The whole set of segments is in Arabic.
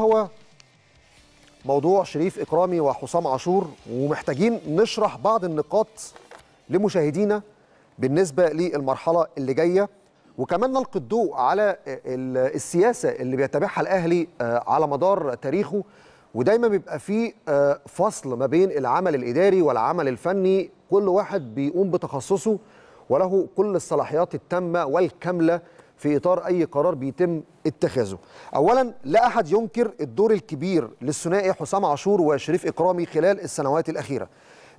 هو موضوع شريف إكرامي وحسام عاشور ومحتاجين نشرح بعض النقاط لمشاهدينا بالنسبة للمرحلة اللي جاية وكمان نلقي الضوء على السياسة اللي بيتبعها الأهلي آه، على مدار تاريخه ودايما بيبقى فيه آه، فصل ما بين العمل الإداري والعمل الفني كل واحد بيقوم بتخصصه وله كل الصلاحيات التامة والكاملة في اطار اي قرار بيتم اتخاذه. اولا لا احد ينكر الدور الكبير للثنائي حسام عاشور وشريف اكرامي خلال السنوات الاخيره.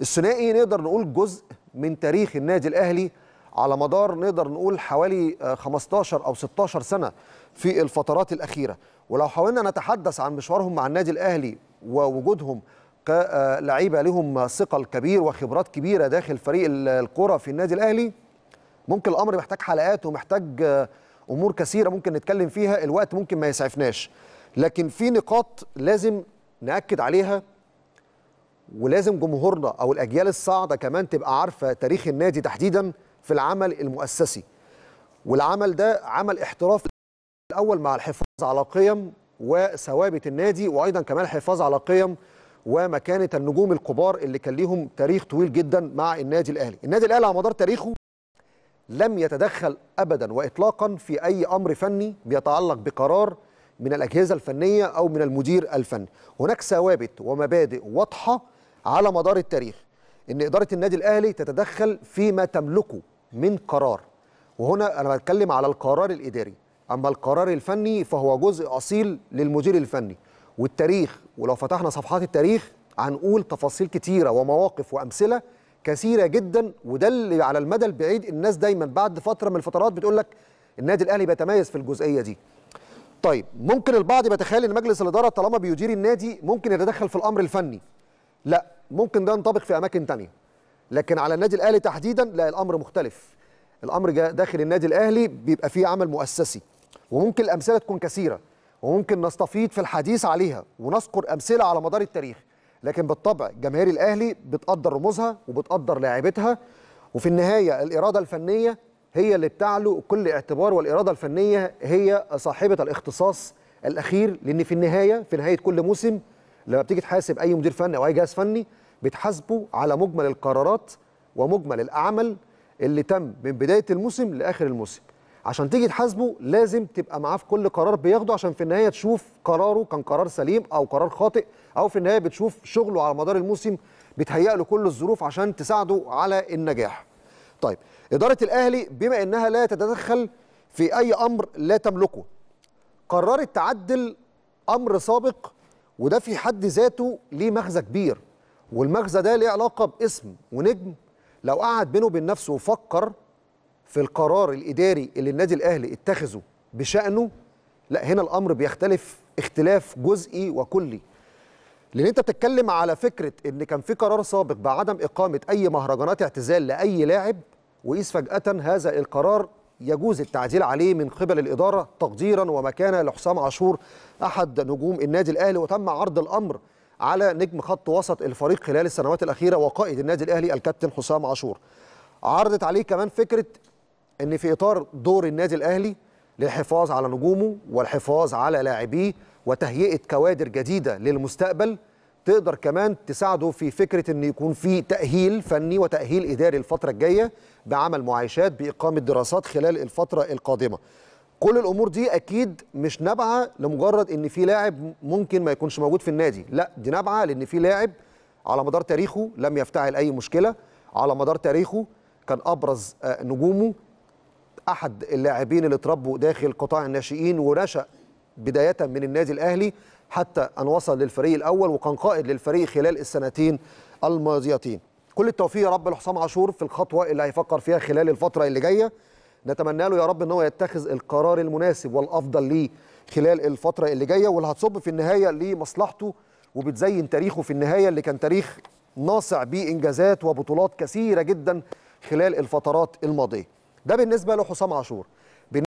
الثنائي نقدر نقول جزء من تاريخ النادي الاهلي على مدار نقدر نقول حوالي 15 آه، او 16 سنه في الفترات الاخيره ولو حاولنا نتحدث عن مشوارهم مع النادي الاهلي ووجودهم كلعيبه لهم ثقل كبير وخبرات كبيره داخل فريق الكره في النادي الاهلي ممكن الامر محتاج حلقات ومحتاج آه، امور كثيره ممكن نتكلم فيها الوقت ممكن ما يسعفناش لكن في نقاط لازم ناكد عليها ولازم جمهورنا او الاجيال الصاعده كمان تبقى عارفه تاريخ النادي تحديدا في العمل المؤسسي والعمل ده عمل احتراف الاول مع الحفاظ على قيم وثوابت النادي وايضا كمان الحفاظ على قيم ومكانه النجوم الكبار اللي كان ليهم تاريخ طويل جدا مع النادي الاهلي النادي الاهلي على مدار تاريخه لم يتدخل ابدا واطلاقا في اي امر فني بيتعلق بقرار من الاجهزه الفنيه او من المدير الفني هناك ثوابت ومبادئ واضحه على مدار التاريخ ان اداره النادي الاهلي تتدخل فيما تملكه من قرار وهنا انا بتكلم على القرار الاداري اما القرار الفني فهو جزء اصيل للمدير الفني والتاريخ ولو فتحنا صفحات التاريخ هنقول تفاصيل كتيره ومواقف وامثله كثيره جدا وده اللي على المدى البعيد الناس دايما بعد فتره من الفترات بتقول لك النادي الاهلي بيتميز في الجزئيه دي طيب ممكن البعض بيتخيل ان مجلس الاداره طالما بيدير النادي ممكن يتدخل في الامر الفني لا ممكن ده ينطبق في اماكن ثانيه. لكن على النادي الاهلي تحديدا لا الامر مختلف الامر داخل النادي الاهلي بيبقى فيه عمل مؤسسي وممكن الامثله تكون كثيره وممكن نستفيض في الحديث عليها ونذكر امثله على مدار التاريخ لكن بالطبع جماهير الاهلي بتقدر رموزها وبتقدر لاعبتها وفي النهايه الاراده الفنيه هي اللي بتعلو كل اعتبار والاراده الفنيه هي صاحبه الاختصاص الاخير لان في النهايه في نهايه كل موسم لما بتيجي تحاسب اي مدير فني او اي جهاز فني بتحاسبه على مجمل القرارات ومجمل الاعمال اللي تم من بدايه الموسم لاخر الموسم عشان تيجي تحاسبه لازم تبقى معاه في كل قرار بياخده عشان في النهايه تشوف قراره كان قرار سليم او قرار خاطئ او في النهايه بتشوف شغله على مدار الموسم بتهيأ له كل الظروف عشان تساعده على النجاح. طيب اداره الاهلي بما انها لا تتدخل في اي امر لا تملكه قررت تعدل امر سابق وده في حد ذاته ليه مغزى كبير والمغزى ده ليه علاقه باسم ونجم لو قعد بينه وبين نفسه وفكر في القرار الاداري اللي النادي الاهلي اتخذه بشانه لا هنا الامر بيختلف اختلاف جزئي وكلي لان انت بتتكلم على فكره ان كان في قرار سابق بعدم اقامه اي مهرجانات اعتزال لاي لاعب وقيس فجاه هذا القرار يجوز التعديل عليه من قبل الاداره تقديرا ومكانه لحسام عاشور احد نجوم النادي الاهلي وتم عرض الامر على نجم خط وسط الفريق خلال السنوات الاخيره وقائد النادي الاهلي الكابتن حسام عاشور عرضت عليه كمان فكره ان في اطار دور النادي الاهلي للحفاظ على نجومه والحفاظ على لاعبيه وتهيئه كوادر جديده للمستقبل تقدر كمان تساعده في فكره ان يكون في تاهيل فني وتاهيل اداري الفتره الجايه بعمل معايشات باقامه دراسات خلال الفتره القادمه. كل الامور دي اكيد مش نابعه لمجرد ان في لاعب ممكن ما يكونش موجود في النادي، لا دي نابعه لان في لاعب على مدار تاريخه لم يفتعل اي مشكله، على مدار تاريخه كان ابرز آه، نجومه احد اللاعبين اللي اتربوا داخل قطاع الناشئين ونشا بدايه من النادي الاهلي حتى ان وصل للفريق الاول وكان قائد للفريق خلال السنتين الماضيتين كل التوفيق يا رب لحسام عاشور في الخطوه اللي هيفكر فيها خلال الفتره اللي جايه نتمنى له يا رب ان هو يتخذ القرار المناسب والافضل ليه خلال الفتره اللي جايه واللي هتصب في النهايه لمصلحته وبتزين تاريخه في النهايه اللي كان تاريخ ناصع بانجازات وبطولات كثيره جدا خلال الفترات الماضيه ده بالنسبه لحسام عاشور